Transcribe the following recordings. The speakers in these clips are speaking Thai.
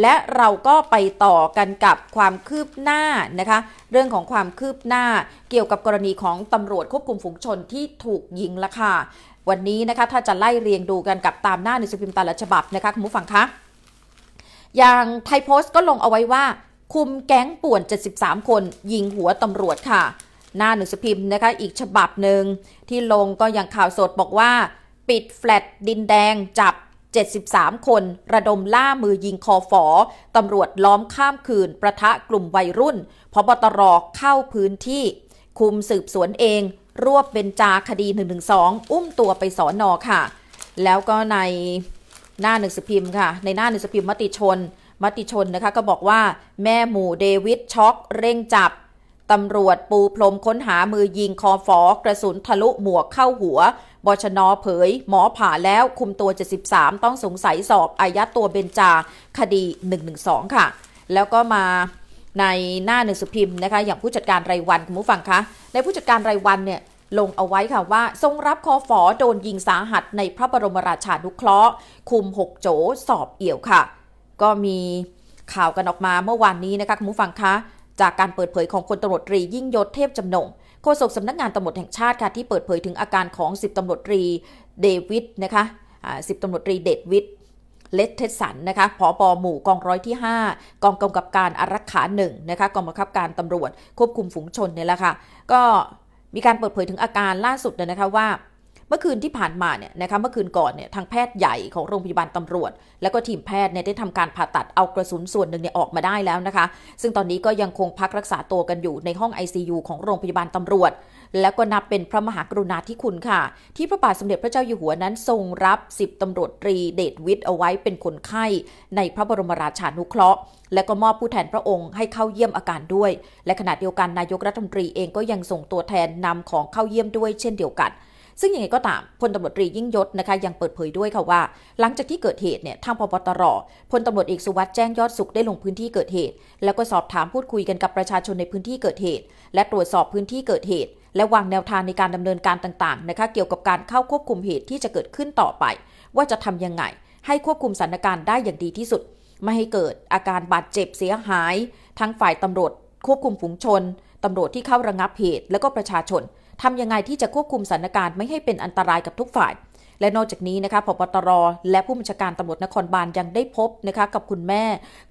และเราก็ไปต่อกันกับความคืบหน้านะคะ เรื่องของความคืบหน้าเกี่ยวกับกรณีของตำรวจควบคุมฝูงชนที่ถูก ยิงละค่ะวันนี้นะคะ ถ้าจะไล่เรียงดูกันกับตามหน้าหนสืพิมพ์แต่ละฉบับนะคะคุณผู้ฟังคะ อย่างไทยโพสต์ก็ลงเอาไว้ว่าคุมแก๊งป่วน 73 คนยิงหัวตำรวจค่ะ หน้าหนังสือพิมพ์นะคะอีกฉบับหนึ่งที่ลงก็อย่างข่าวสดบอกว่า ปิดแฟลตดินแดงจับ73คนระดมล่ามือยิงคอฝอตำรวจล้อมข้ามคืน ประทะกลุ่มวัยรุ่นพบตรเข้าพื้นที่ คุมสืบสวนเอง รวบเบนจาคดี 112 อุ้มตัวไปสอนอค่ะ แล้วก็ในหน้าหนึ่งสืพิมพ์ค่ะ ในหน้าหนึ่งสืพิมพ์มติชน มติชนนะคะก็บอกว่า แม่หมูเดวิดช็อกเร่งจับตำรวจปูพรมค้นหามือยิงคอฟอ กระสุนทะลุหมวกเข้าหัว บชนเผย หมอผ่าแล้ว คุมตัว 73 ต้องสงสัยสอบ อายัดตัวเบญจาคดี 112 ค่ะ แล้วก็มาในหน้าหนึ่งสืพิมพ์นะคะอย่างผู้จัดการรายวันคุณผู้ฟังคะในผู้จัดการรายวันเนี่ยลงเอาไว้ค่ะว่า ทรงรับคอฟอ โดนยิงสาหัส ในพระบรมราชานุเคราะห์ คุม6โจสอบเอี่ยวค่ะก็มีข่าวกันออกมาเมื่อวานนี้นะคะคุณผู้ฟังคะจากการเปิดเผยของพลตำรวจตรียิ่งยศเทพจำนงโฆษกสำนักงานตำรวจแห่งชาติค่ะที่เปิดเผยถึงอาการของ 10ตำรวจตรีเดวิดนะคะสิบตำรวจตรีเดวิดเลตเทสันนะคะผอปอหมู่กองร้อยที่ 5 กองกำกับการอารักขาหนึ่งนะคะกองบังคับการตำรวจควบคุมฝูงชนเนี่ยแหละค่ะก็มีการเปิดเผยถึงอาการล่าสุดนะคะว่าเมื่อคืนที่ผ่านมาเนี่ยนะคะเมื่อคืนก่อนเนี่ยทางแพทย์ใหญ่ของโรงพยาบาลตำรวจ และก็ทีมแพทย์เนี่ยได้ทำการผ่าตัดเอากระสุนส่วนหนึ่งเนี่ยออกมาได้แล้วนะคะซึ่งตอนนี้ก็ยังคงพักรักษาตัวกันอยู่ในห้อง ICU ของโรงพยาบาลตำรวจ แล้วก็นับเป็นพระมหากรุณาธิคุณค่ะ ที่พระบาทสมเด็จพระเจ้าอยู่หัวนั้นทรงรับสิบตำรวจตรีเดชวิทย์เอาไว้เป็นคนไข้ในพระบรมราชานุเคราะห์ และก็มอบผู้แทนพระองค์ให้เข้าเยี่ยมอาการด้วย และขณะเดียวกันนายกรัฐมนตรีเองก็ยังส่งตัวแทนนำของเข้าเยี่ยมด้วยเช่นเดียวกันซึ่งยังไงก็ตามพลตำรวจตรียิ่งยศนะคะยังเปิดเผยด้วยค่ะว่า หลังจากที่เกิดเหตุเนี่ยทางพบตรพลตำรวจเอกสุวัสด์แจ้งยอดสุขได้ลงพื้นที่เกิดเหตุ แล้วก็สอบถามพูดคุยกันกับประชาชนในพื้นที่เกิดเหตุ และตรวจสอบพื้นที่เกิดเหตุ และวางแนวทางในการดำเนินการต่างๆนะคะเกี่ยวกับการเข้าควบคุมเหตุที่จะเกิดขึ้นต่อไป ว่าจะทํำยังไง ให้ควบคุมสถานการณ์ได้อย่างดีที่สุดไม่ให้เกิดอาการบาดเจ็บเสียหายทั้งฝ่ายตำรวจ ควบคุมฝูงชนตำรวจที่เข้าระงับเหตุ และก็ประชาชนทำยังไงที่จะควบคุมสถานการณ์ไม่ให้เป็นอันตรายกับทุกฝ่าย และนอกจากนี้นะคะพบตร และผู้บัญชาการตำรวจนครบาลยังได้พบนะคะกับคุณแม่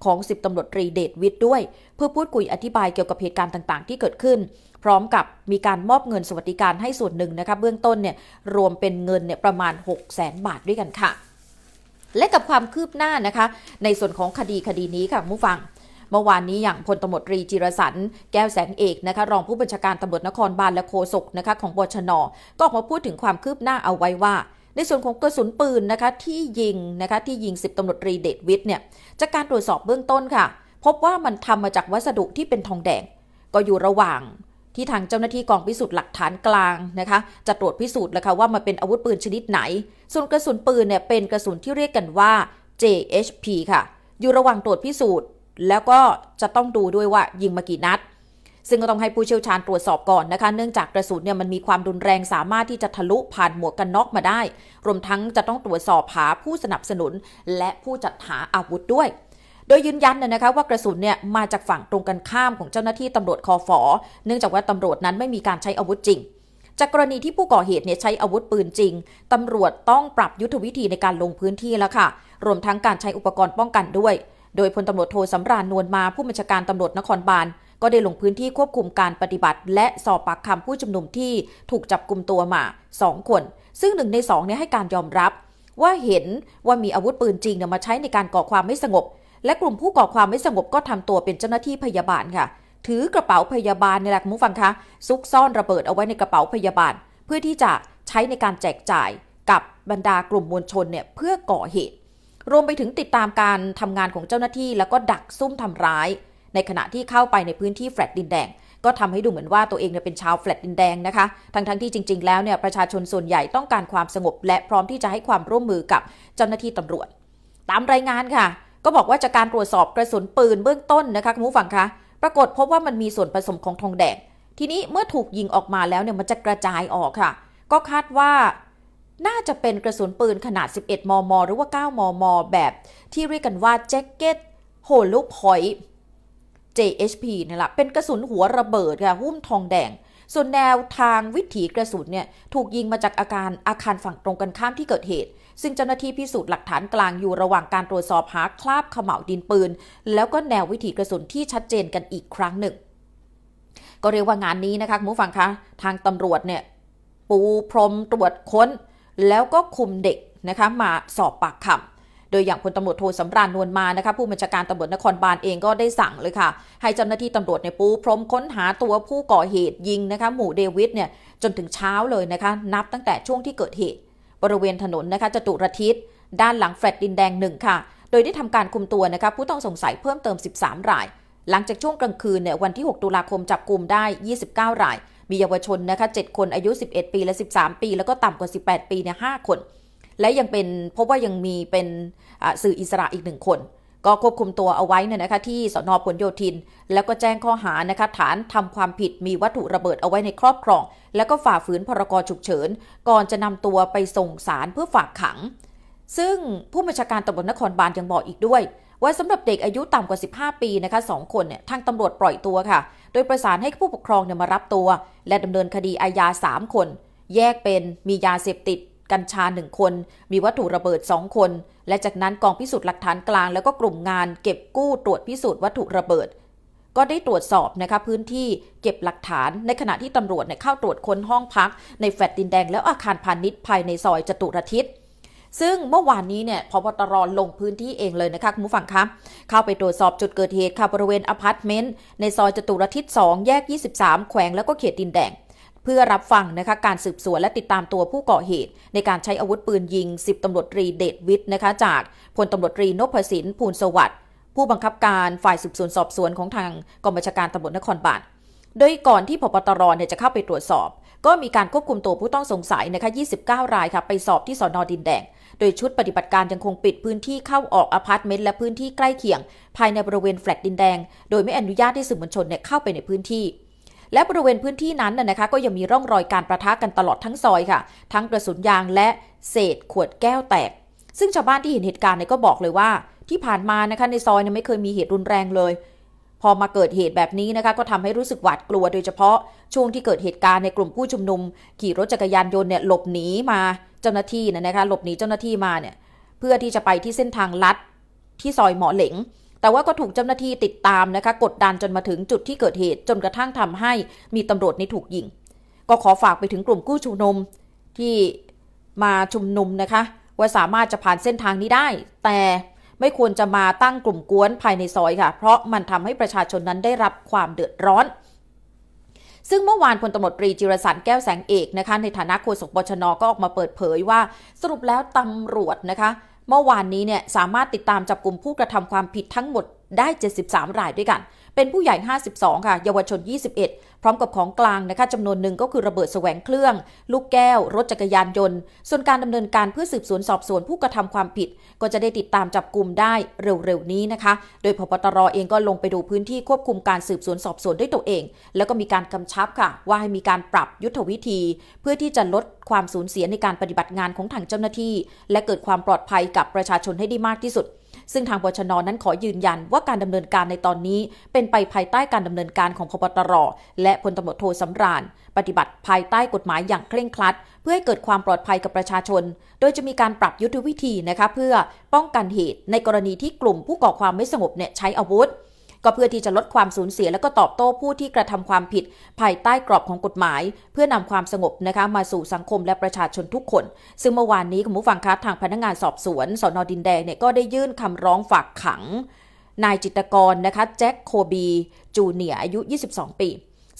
ของสิบตำรวจตรีเดชวิทย์ด้วย เพื่อพูดคุยอธิบายเกี่ยวกับเหตุการณ์ต่างๆ ที่เกิดขึ้น พร้อมกับมีการมอบเงินสวัสดิการให้ส่วนหนึ่งนะคะเบื้องต้นเนี่ยรวมเป็นเงินเนี่ยประมาณ 6 0 0แสนบาทด้วยกันค่ะ และกับความคืบหน้านะคะ ในส่วนของคดีคดีนี้ค่ะผู้ฟังเมื่อวานนี้อย่างพลตมตรีจิรสันแก้วแสงเอกนะคะรองผู้บัญชาการตำรวจนครบาลและโฆษกนะคะของบชนก็ออกมาพูดถึงความคืบหน้าเอาไว้ว่า ในส่วนของกระสุนปืนนะคะที่ยิงนะคะที่ยิงสิบตำรวจรีเดชวิทย์เนี่ยจากการตรวจสอบเบื้องต้นค่ะ พบว่ามันทำมาจากวัสดุที่เป็นทองแดงก็อยู่ระหว่างที่ทางเจ้าหน้าที่กองพิสูจน์หลักฐานกลางนะคะจะตรวจพิสูจน์แล้วค่ะว่ามันเป็นอาวุธปืนชนิดไหน ส่วนกระสุนปืนเนี่ยเป็นกระสุนที่เรียกกันว่า JHP ค่ะอยู่ระหว่างตรวจพิสูจน์แล้วก็จะต้องดูด้วยว่ายิงมากี่นัด ซึ่งก็ต้องให้ผู้เชี่ยวชาญตรวจสอบก่อนนะคะ เนื่องจากกระสุนเนี่ยมันมีความรุนแรงสามารถที่จะทะลุผ่านหมวกกันน็อกมาได้ รวมทั้งจะต้องตรวจสอบหาผู้สนับสนุน และผู้จัดหาอาวุธด้วย โดยยืนยันนนะคะว่ากระสุนเนี่ยมาจากฝั่งตรงกันข้ามของเจ้าหน้าที่ตำรวจคอฟอเนื่องจากว่าตำรวจนั้นไม่มีการใช้อาวุธจริง จากกรณีที่ผู้ก่อเหตุเนี่ยใช้อาวุธปืนจริง ตำรวจต้องปรับยุทธวิธีในการลงพื้นที่แล้วค่ะ รวมทั้งการใช้อุปกรณ์ป้องกันด้วยโดยพลตำรวจโทสำราญนวลมาผู้บัญชาการตำรวจนครบาลก็ได้ลงพื้นที่ควบคุมการปฏิบัติ และสอบปากคำผู้ชุมนุมที่ถูกจับกลุ่มตัวมา 2 คน ซึ่งหนึ่งในสองเนี่ยให้การยอมรับว่าเห็นว่ามีอาวุธปืนจริงเนี่ยมาใช้ในการก่อความไม่สงบ และกลุ่มผู้ก่อความไม่สงบก็ทำตัวเป็นเจ้าหน้าที่พยาบาลค่ะ ถือกระเป๋าพยาบาลในหลักมุฟังคะ ซุกซ่อนระเบิดเอาไว้ในกระเป๋าพยาบาล เพื่อที่จะใช้ในการแจกจ่าย กับบรรดากลุ่มมวลชนเนี่ยเพื่อก่อเหตุรวมไปถึงติดตามการทำงานของเจ้าหน้าที่แล้วก็ดักซุ่มทำร้าย ในขณะที่เข้าไปในพื้นที่แฟลตดินแดง ก็ทำให้ดูเหมือนว่าตัวเองเนี่ยเป็นชาวแฟลตดินแดงนะคะทั้งๆทที่จริงๆแล้วเนี่ยประชาชนส่วนใหญ่ต้องการความสงบ และพร้อมที่จะให้ความร่วมมือกับเจ้าหน้าที่ตำรวจ ตามรายงานค่ะ ก็บอกว่าจากการตรวจสอบกระสุนปืนเบื้องต้นนะคะคุณผู้ฟังคะปรากฏพบว่ามันมีส่วนผสมของทองแดงทีนี้เมื่อถูกยิงออกมาแล้วเนี่ยมันจะกระจายออกค่ะ ก็คาดว่าน่าจะเป็นกระสุนปืนขนาด 11 มม หรือว่า 9 มม แบบที่เรียกกันว่าแจ็คเก็ตโฮลูพอย JHP นี่แหละเป็นกระสุนหัวระเบิดค่ะหุ้มทองแดง ส่วนแนวทางวิถีกระสุนเนี่ยถูกยิงมาจากอาการอาคารฝั่งตรงกันข้ามที่เกิดเหตุ ซึ่งเจ้าหน้าที่พิสูจน์หลักฐานกลางอยู่ระหว่างการตรวจสอบหาคราบขม่าดินปืน แล้วก็แนววิถีกระสุนที่ชัดเจนกันอีกครั้งหนึ่ง ก็เรียกว่างานนี้นะคะคุณผู้ฟังคะทางตำรวจเนี่ยปูพรมตรวจค้นแล้วก็คุมเด็กนะคะมาสอบปากคำ โดยอย่างพลตำรวจโทสำราญนวลมานะคะผู้บัญชาการตำรวจนครบาลเองก็ได้สั่งเลยค่ะ ให้เจ้าหน้าที่ตำรวจในปูพรมค้นหาตัวผู้ก่อเหตุยิงนะคะหมู่เดวิดเนี่ยจนถึงเช้าเลยนะคะนับตั้งแต่ช่วงที่เกิดเหตุ บริเวณถนนนะคะจตุรทิศ ด้านหลังแฟลตดินแดงหนึ่งค่ะ โดยได้ทำการคุมตัวนะคะผู้ต้องสงสัยเพิ่มเติม 13 ราย หลังจากช่วงกลางคืนเนี่ยวันที่ 6 ตุลาคมจับกลุ่มได้ 29 รายมีเยาวชนนะคะ7คนอายุ 11 ปีและ 13 ปี แล้วก็ต่ำกว่า 18 ปีเนี่ย5คน และยังเป็นพบว่ายังมีเป็นสื่ออิสระอีกหนึ่งคน ก็ควบคุมตัวเอาไว้เนี่ยนะคะที่สนพลโยธิน แล้วก็แจ้งข้อหานะคะฐานทำความผิดมีวัตถุระเบิดเอาไว้ในครอบครอง แล้วก็ฝ่าฝืนพรกฉุกเฉิน ก่อนจะนำตัวไปส่งสารเพื่อฝากขัง ซึ่งผู้บัญชาการตำรวจนครบาลยังบอกอีกด้วยว่าสำหรับเด็กอายุต่ำกว่า 15 ปีนะคะสคนเนี่ย ทางตำรวจปล่อยตัวค่ะ โดยประสานให้ผู้ปกครองเนี่ยมารับตัว และดำเนินคดีอาญา 3 คน แยกเป็นมียาเสพติดกัญชา1คน มีวัตถุระเบิด 2 คน และจากนั้นกองพิสูจน์หลักฐานกลางแล้วก็กลุ่มงานเก็บกู้ตรวจพิสูจน์วัตถุระเบิด ก็ได้ตรวจสอบนะคะพื้นที่เก็บหลักฐานในขณะที่ตำรวจเนี่ยเข้าตรวจค้นห้องพัก ในแฟลตดินแดงแล้วอาคารพาณิชย์ภายในซอยจตุรทิศซึ่งเมื่อวานนี้เนี่ยพบตรลงพื้นที่เองเลยนะคะคุณผู้ฟังคะเข้าไปตรวจสอบจุดเกิดเหตุ ค่ะบริเวณอพาร์ตเมนต์ ในซอยจตุรทิศ2 แยก 23 แขวงแล้วก็เขตดินแดง เพื่อรับฟังนะคะการสืบสวนและติดตามตัวผู้ก่อเหตุ ในการใช้อาวุธปืนยิง 10ตำรวจตรีเดชวิทย์นะคะจากพลตำรวจตรีนพสินภูลสวัสดิ์ผู้บังคับการฝ่ายสืบสวนสอบสวนของทางกองบัญชาการตำรวจนครบาลโดยก่อนที่พบตรเนี่ยจะเข้าไปตรวจสอบก็มีการควบคุมตัวผู้ต้องสงสัยนะคะ29 รายค่ะ ไปสอบที่สอนอดินแดง โดยชุดปฏิบัติการยังคงปิดพื้นที่เข้าออกอพาร์ตเมนต์และพื้นที่ใกล้เคียง ภายในบริเวณแฟลตดินแดง โดยไม่อนุญาตให้สื่อมวลชนเนี่ยเข้าไปในพื้นที่ และบริเวณพื้นที่นั้นนะคะก็ยังมีร่องรอยการประทะกันตลอดทั้งซอยค่ะ ทั้งกระสุนยางและเศษขวดแก้วแตก ซึ่งชาวบ้านที่เห็นเหตุการณ์เนี่ยก็บอกเลยว่า ที่ผ่านมานะคะในซอยเนี่ยไม่เคยมีเหตุรุนแรงเลยพอมาเกิดเหตุแบบนี้นะคะก็ทำให้รู้สึกหวาดกลัวโดยเฉพาะช่วงที่เกิดเหตุการณ์ในกลุ่มผู้ชุมนุมขี่รถจักรยานยนต์เนี่ยหลบหนีมาเจ้าหน้าที่นะคะหลบหนีเจ้าหน้าที่มาเนี่ยเพื่อที่จะไปที่เส้นทางลัดที่ซอยหมอเหลงแต่ว่าก็ถูกเจ้าหน้าที่ติดตามนะคะกดดันจนมาถึงจุดที่เกิดเหตุจนกระทั่งทำให้ มีตำรวจในถูกยิง ก็ขอฝากไปถึงกลุ่มผู้ชุมนุมที่มาชุมนุมนะคะว่าสามารถจะผ่านเส้นทางนี้ได้แต่ไม่ควรจะมาตั้งกลุ่มกวนภายในซอยค่ะ เพราะมันทำให้ประชาชนนั้นได้รับความเดือดร้อน ซึ่งเมื่อวานพลตำรวจตรีจิรสันแก้วแสงเอกนะคะ ในฐานะโฆษกบชนก็ออกมาเปิดเผยว่า สรุปแล้วตำรวจนะคะ เมื่อวานนี้เนี่ยสามารถติดตามจับกลุ่มผู้กระทำความผิดทั้งหมดได้ 73 รายด้วยกันเป็นผู้ใหญ่ 52 ค่ะเยาวชน 21 พร้อมกับของกลางนะคะจำนวนหนึ่งก็คือระเบิดแสวงเครื่อง ลูกแก้ว รถจักรยานยนต์ ส่วนการดำเนินการเพื่อสืบสวนสอบสวนผู้กระทำความผิด ก็จะได้ติดตามจับกลุ่มได้เร็วๆ นี้นะคะ โดยพบตรเองก็ลงไปดูพื้นที่ควบคุมการสืบสวนสอบสวนด้วยตัวเอง แล้วก็มีการกำชับค่ะ ว่าให้มีการปรับยุทธวิธี เพื่อที่จะลดความสูญเสียในการปฏิบัติงานของทางเจ้าหน้าที่ และเกิดความปลอดภัยกับประชาชนให้ได้มากที่สุดซึ่งทางบชนนั้นขอยืนยันว่าการดำเนินการในตอนนี้ เป็นไปภายใต้การดำเนินการของพบตรและพลตำรวจโทสำราญปฏิบัติภายใต้กฎหมายอย่างเคร่งครัด เพื่อให้เกิดความปลอดภัยกับประชาชน โดยจะมีการปรับยุทธวิธีนะคะเพื่อป้องกันเหตุในกรณีที่กลุ่มผู้ก่อความไม่สงบเนี่ยใช้อาวุธก็เพื่อที่จะลดความสูญเสียและก็ตอบโต้ผู้ที่กระทำความผิดภายใต้กรอบของกฎหมาย เพื่อนำความสงบนะคะมาสู่สังคมและประชาชนทุกคน ซึ่งเมื่อวานนี้คุณผู้ฟังคะทางพนักงานสอบสวนสอนอดินแดงเนี่ยก็ได้ยื่นคำร้องฝากขัง นายจิตกรนะคะแจ็คโคบีจูเนียอายุ 22 ปี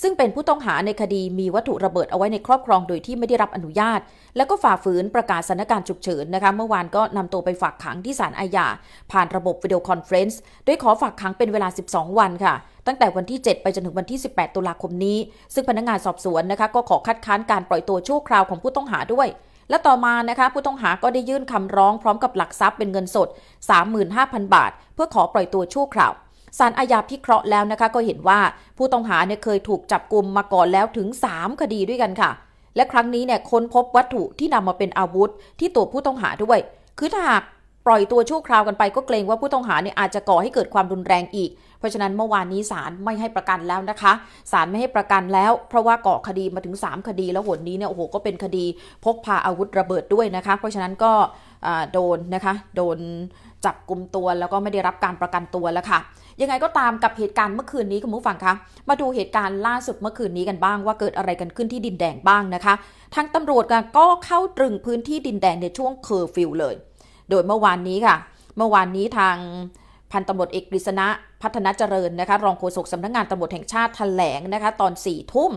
ซึ่งเป็นผู้ต้องหาในคดีมีวัตถุระเบิดเอาไว้ในครอบครองโดยที่ไม่ได้รับอนุญาต และก็ฝ่าฝืนประกาศสถานการณ์ฉุกเฉินนะคะ เมื่อวานก็นำตัวไปฝากขังที่ศาลอาญาผ่านระบบวิดีโอคอนเฟรนซ์โดยขอฝากขังเป็นเวลา 12 วันค่ะ ตั้งแต่วันที่ 7 ไปจนถึงวันที่ 18 ตุลาคมนี้ ซึ่งพนักงงานสอบสวนนะคะก็ขอคัดค้านการปล่อยตัวชั่วคราวของผู้ต้องหาด้วย และต่อมานะคะผู้ต้องหาก็ได้ยื่นคำร้องพร้อมกับหลักทรัพย์เป็นเงินสด 35,000 บาท เพื่อขอปล่อยตัวชั่วคราวสารอาญาพิเคราะห์แล้วนะคะก็เห็นว่าผู้ต้องหาเนี่ยเคยถูกจับกลุมมาก่อนแล้วถึง 3 คดีด้วยกันค่ะ และครั้งนี้เนี่ยค้นพบวัตถุที่นำมาเป็นอาวุธ ที่ตัวผู้ต้องหาด้วยคือถ้าหากปล่อยตัวชั่วคราวกันไปก็เกรงว่าผู้ต้องหาเนี่ยอาจจะก่อให้เกิดความรุนแรงอีก เพราะฉะนั้นเมื่อวานนี้ศาลไม่ให้ประกันแล้วนะคะศาลไม่ให้ประกันแล้ว เพราะว่าก่อคดีมาถึง 3 คดี แล้วหนนี้เนี่ยโอ้โหก็เป็นคดี พกพาอาวุธระเบิดด้วยนะคะ เพราะฉะนั้นก็โดนนะคะโดนจับกลุ่มตัวแล้วก็ไม่ได้รับการประกันตัวแล้วค่ะยังไงก็ตามกับเหตุการณ์เมื่อคืนนี้คุณผู้ฟังคะมาดูเหตุการณ์ล่าสุดเมื่อคืนนี้กันบ้างว่าเกิดอะไรกันขึ้นที่ดินแดงบ้างนะคะทางตำรวจก็เข้าตรึงพื้นที่ดินแดงในช่วงเคอร์ฟิวเลยโดยเมื่อวานนี้ค่ะ เมื่อวานนี้ทางพันตำรวจเอกกฤษณะพัฒนาเจริญนะคะรองโฆษกสำนักงงานตำรวจแห่งชาติแถลงนะคะตอน4ี่ทุ่ม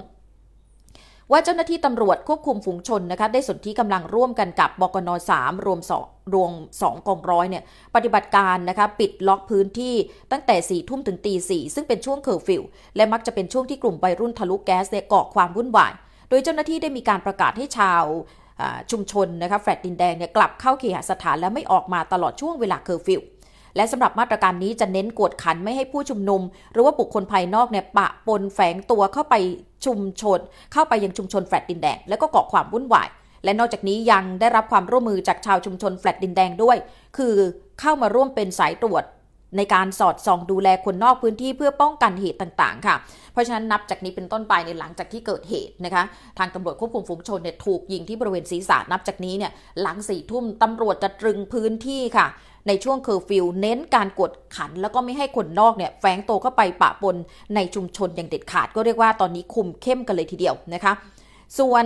ว่าเจ้าหน้าที่ตำรวจควบคุมฝูงชนนะคะได้สนที่กำลังร่วมกันกับบกน3รวมสองรวม2กองร้อยเนี่ยปฏิบัติการนะคะปิดล็อกพื้นที่ตั้งแต่4ี่ทุ่มถึงตีสซึ่งเป็นช่วงเคอร์ฟิวและมักจะเป็นช่วงที่กลุ่มวัยรุ่นทะลุแก๊สเนี่ยก่อความวุ่นวาย โดยเจ้าหน้าที่ได้มีการประกาศให้ชาวชุมชนนะคะแฟลตดินแดงเนี่ยกลับเข้าเคหสถานและไม่ออกมาตลอดช่วงเวลาเคอร์ฟิวและสำหรับมาตรการนี้จะเน้นกวดขันไม่ให้ผู้ชุมนุม หรือว่าบุคคลภายนอกเนี่ยปะปนแฝงตัวเข้าไปชุมชนเข้าไปยังชุมชนแฟลตดินแดงและก็ก่อความวุ่นวายและนอกจากนี้ยังได้รับความร่วมมือจากชาวชุมชนแฟลตดินแดงด้วย คือเข้ามาร่วมเป็นสายตรวจในการสอดส่องดูแลคนนอกพื้นที่เพื่อป้องกันเหตุต่างๆค่ะเพราะฉะนั้นนับจากนี้เป็นต้นไปในหลังจากที่เกิดเหตุนะคะทางตำรวจควบคุมฝูงชนเนี่ยถูกยิงที่บริเวณศีรษะนับจากนี้เนี่ยหลังสี่ทุ่มตำรวจจะตรึงพื้นที่ค่ะในช่วงเคอร์ฟิวเน้นการกดขัน แล้วก็ไม่ให้คนนอกเนี่ยแฝงโตเข้าไปปะปนในชุมชนอย่างเด็ดขาดก็เรียกว่าตอนนี้คุมเข้มกันเลยทีเดียวนะคะ ส่วน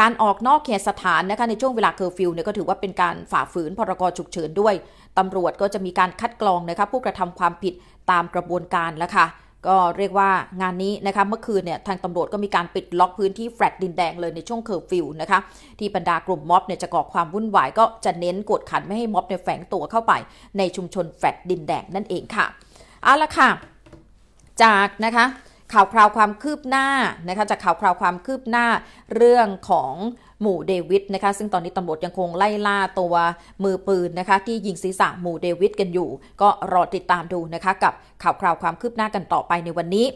การออกนอกเขตสถานนะคะในช่วงเวลาเคอร์ฟิวเนี่ยก็ถือว่าเป็นการฝ่าฝืนพรกฉุกเฉินด้วยตำรวจก็จะมีการคัดกรองนะคะ ผู้กระทำความผิดตามกระบวนการแล้วค่ะก็เรียกว่างานนี้นะคะเมื่อคืนเนี่ยทางตำรวจก็มีการปิดล็อกพื้นที่แฟลตดินแดงเลยในช่วงเคอร์ฟิวนะคะ ที่บรรดากลุ่มม็อบเนี่ยจะก่อความวุ่นวายก็จะเน้นกดขันไม่ให้ม็อบเนี่ยแฝงตัวเข้าไปในชุมชนแฟลตดินแดงนั่นเองค่ะเอาละค่ะ จากนะคะข่าวคราวความคืบหน้านะคะ จากข่าวคราวความคืบหน้าเรื่องของหมู่เดวิดนะคะ ซึ่งตอนนี้ตำรวจยังคงไล่ล่าตัวมือปืนนะคะ ที่ยิงศีรษะหมู่เดวิดกันอยู่ ก็รอติดตามดูนะคะ กับข่าวคราวความคืบหน้ากันต่อไปในวันนี้